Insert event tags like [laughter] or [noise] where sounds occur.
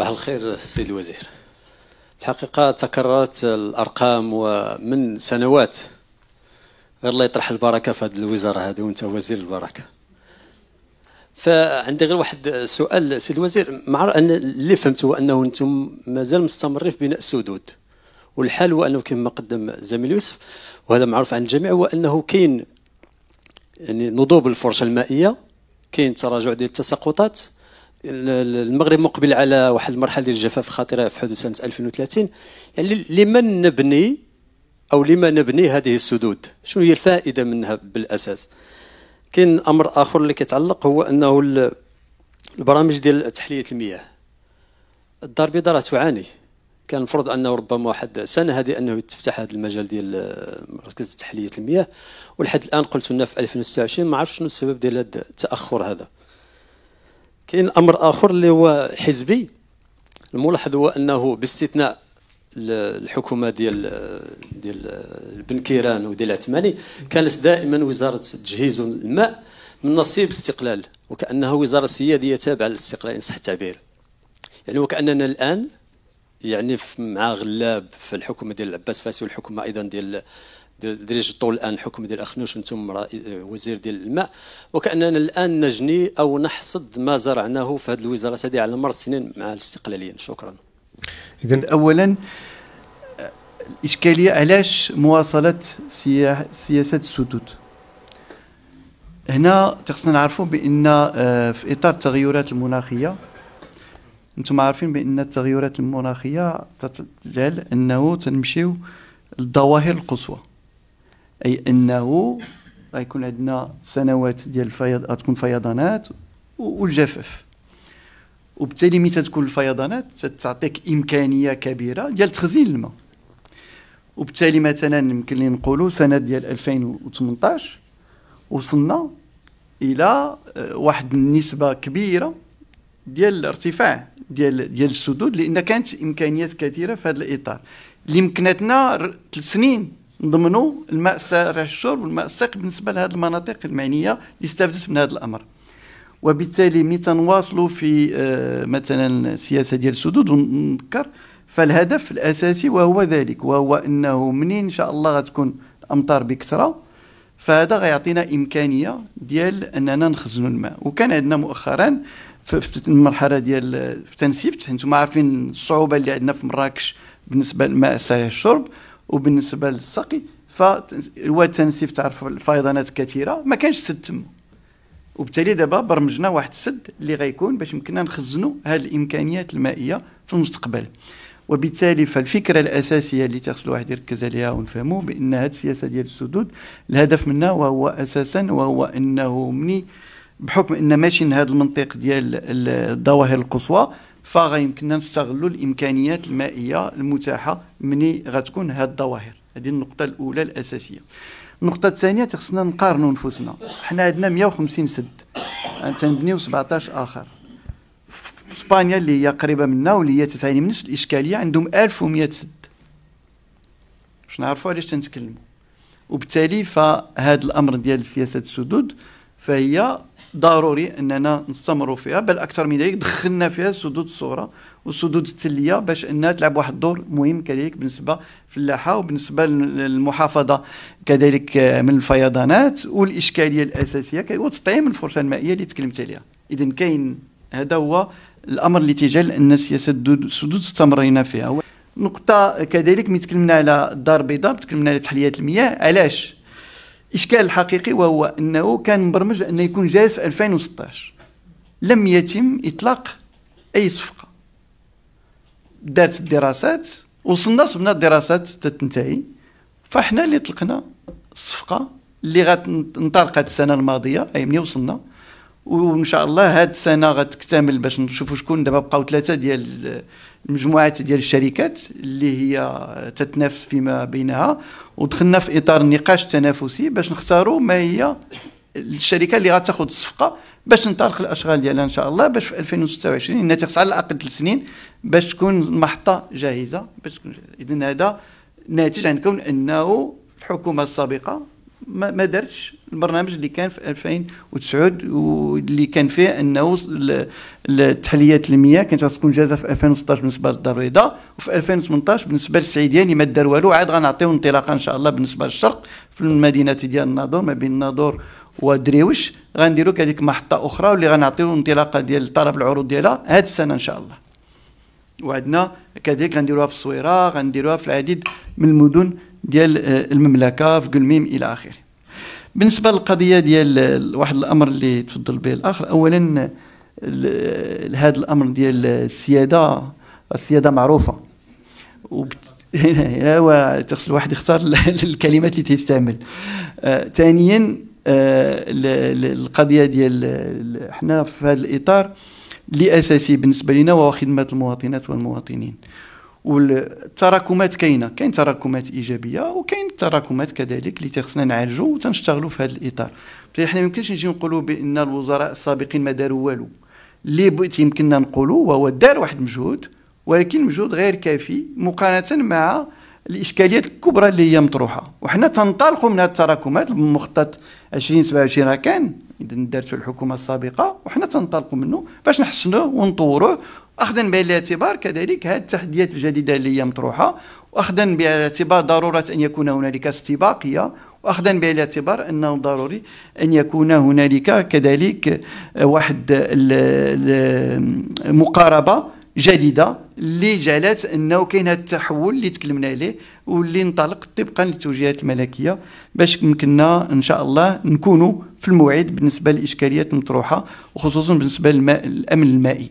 صباح الخير السيد الوزير الحقيقة تكررت الأرقام ومن سنوات غير الله يطرح البركة في هذه الوزارة هذه وأنت وزير البركة فعندي غير واحد سؤال سيد الوزير مع أن اللي فهمته أنه أنتم مازال مستمرين في بناء السدود والحال هو أنه كما قدم زميل يوسف وهذا معروف عن الجميع هو أنه كاين يعني نضوب الفرشة المائية كاين تراجع ديال التساقطات المغرب مقبل على واحد المرحله ديال الجفاف خطيره في حدود سنه 2030 يعني لمن نبني او لما نبني هذه السدود شنو هي الفائده منها بالاساس كاين امر اخر اللي كيتعلق هو انه البرامج ديال تحليه المياه الدار البيضاء راه تعاني كان المفروض انه ربما واحد سنه هذه انه يتفتح هذا المجال ديال مركز تحليه المياه ولحد الان قلت لنا في 2026 ما عرفتش شنو السبب ديال هذا التاخر هذا كاين امر اخر اللي هو حزبي الملاحظ هو انه باستثناء الحكومه ديال ديال بن كيران وديال العثماني كانت دائما وزاره التجهيز والماء من نصيب الاستقلال وكانها وزاره سياديه تابعه للاستقلال ان صح التعبير يعني وكاننا الان يعني مع غلاب في الحكومه ديال العباس فاسي والحكومه ايضا ديال دريج طول الان حكم ديال اخنوش انتم آه، وزير ديال الماء وكاننا الان نجني او نحصد ما زرعناه في هذه الوزارات هذه على مر السنين مع الاستقلاليين شكرا اذا اولا آه، الاشكاليه علاش مواصله سياسه السدود هنا خصنا نعرفوا بان آه، في اطار التغيرات المناخيه انتم عارفين بان التغيرات المناخيه تجعل انه تنمشيو للظواهر القصوى اي انه غيكون عندنا سنوات ديال الفيض تكون فيضانات والجفاف وبالتالي ملي تكون الفيضانات تعطيك امكانيه كبيره ديال تخزين الماء وبالتالي مثلا يمكن لي نقولوا سنه ديال 2018 وصلنا الى آه، واحد النسبه كبيره ديال الارتفاع ديال ديال السدود لان كانت امكانيات كثيره في هذا الاطار اللي مكنتنا ثلاث سنين نضمنوا الماء السارح الشرب والماء الساق بالنسبه لهذه المناطق المعنيه اللي استفدت من هذا الامر وبالتالي ملي تنواصلوا في آه، مثلا السياسه ديال السدود ونذكر فالهدف الاساسي وهو ذلك وهو انه منين ان شاء الله غتكون الامطار بكثره فهذا غيعطينا امكانيه ديال اننا نخزنوا الماء وكان عندنا مؤخرا في المرحله ديال في تنسيفت انتم عارفين الصعوبه اللي عندنا في مراكش بالنسبه للماء السريع الشرب وبالنسبه للسقي فالواد تنسيف تعرف الفيضانات كثيره ما كانش سد تما وبالتالي دابا برمجنا واحد السد اللي غيكون باش يمكننا نخزنوا هذه الامكانيات المائيه في المستقبل وبالتالي فالفكره الاساسيه اللي تخص الواحد يركز عليها ونفهموا بان هذه السياسه ديال السدود الهدف منها وهو اساسا وهو انه مني بحكم ان ماشي هذا المنطق ديال الظواهر القصوى فغيمكننا نستغلوا الامكانيات المائيه المتاحه مني غتكون هاد الظواهر هذه النقطه الاولى الاساسيه النقطه الثانيه خصنا نقارنوا نفوسنا حنا عندنا 150 سد تنبنيو 17 اخر اسبانيا اللي هي قريبه منا واللي هي تعاني من نفس الاشكاليه عندهم 1100 سد باش نعرفوا علاش تنتكلموا وبالتالي فهاد الامر ديال سياسه السدود فهي ضروري اننا نستمروا فيها بل اكثر من ذلك دخلنا فيها سدود الصوره وسدود التليه باش انها تلعب واحد الدور مهم كذلك بالنسبه للفلاحه وبالنسبه للمحافظه كذلك آه، من الفيضانات والاشكاليه الاساسيه وتطعيم الفرصه المائيه اللي تكلمت عليها اذا كاين هذا هو الامر اللي تجعل ان السياسه السدود استمرينا فيها نقطه كذلك ملي تكلمنا على الدار البيضاء تكلمنا على تحليات المياه علاش الاشكال الحقيقي وهو انه كان مبرمج انه يكون جاهز في 2016 لم يتم اطلاق اي صفقه دارت الدراسات وصلنا صبنا الدراسات تتنتهي فاحنا اللي طلقنا الصفقه اللي غتنطلقت السنه الماضيه اي ملي وصلنا وان شاء الله هاد السنه غتكتمل باش نشوفوا شكون دابا بقاو ثلاثه ديال المجموعات ديال الشركات اللي هي تتنافس فيما بينها ودخلنا في اطار النقاش التنافسي باش نختاروا ما هي الشركه اللي غتاخذ الصفقه باش تنطلق الاشغال ديالها ان شاء الله باش في 2026 انها تخص على الاقل ثلاث سنين باش تكون المحطه جاهزه باش تكون اذا هذا ناتج عن كون انه الحكومه السابقه ما درتش البرنامج اللي كان في 2009 واللي كان فيه انه التحليات المياه كانت تكون جاهزه في 2016 بالنسبه للدار البيضاء وفي 2018 بالنسبه للسعيديه اللي ما دار والو عاد غنعطيو انطلاقه ان شاء الله بالنسبه للشرق في المدينه ديال الناظور ما بين الناظور ودريوش غنديروا كذلك محطه اخرى واللي غنعطيو انطلاقه ديال طلب العروض ديالها هذه السنه ان شاء الله وعندنا كذلك غنديروها في الصويره غنديروها في العديد من المدن ديال آه، المملكه في قلميم الى اخره بالنسبه للقضيه ديال آه، واحد الامر اللي تفضل به الاخر اولا آه، هذا الامر ديال السياده السياده معروفه وبت... ايوا [laughs] تخص الواحد يختار [laughs] الكلمات اللي تستعمل ثانيا القضيه ديال حنا في هذا الاطار اللي اساسي بالنسبه لنا هو خدمه المواطنات والمواطنين والتراكمات كاينه كاين تراكمات ايجابيه وكاين تراكمات كذلك اللي تيخصنا نعالجو وتنشتغلوا في هذا الاطار حنا ما يمكنش نجي نقولوا بان الوزراء السابقين ما داروا والو اللي يمكننا نقولوا وهو دار واحد المجهود ولكن مجهود غير كافي مقارنه مع الاشكاليات الكبرى اللي هي مطروحه وحنا تنطلقوا من هذه التراكمات المخطط 2027 كان اذا دارت الحكومه السابقه وحنا تنطلقوا منه باش نحسنوه ونطوروه أخذا بالاعتبار كذلك هذه التحديات الجديدة اللي هي مطروحة وأخذا باعتبار ضرورة أن يكون هنالك استباقية واخذا بالاعتبار انه ضروري ان يكون هنالك كذلك واحد المقاربه جديده اللي جعلت انه كاين هذا التحول اللي تكلمنا عليه واللي انطلق طبقا للتوجيهات الملكيه باش يمكننا ان شاء الله نكونوا في الموعد بالنسبه للاشكاليات المطروحه وخصوصا بالنسبه للامن المائي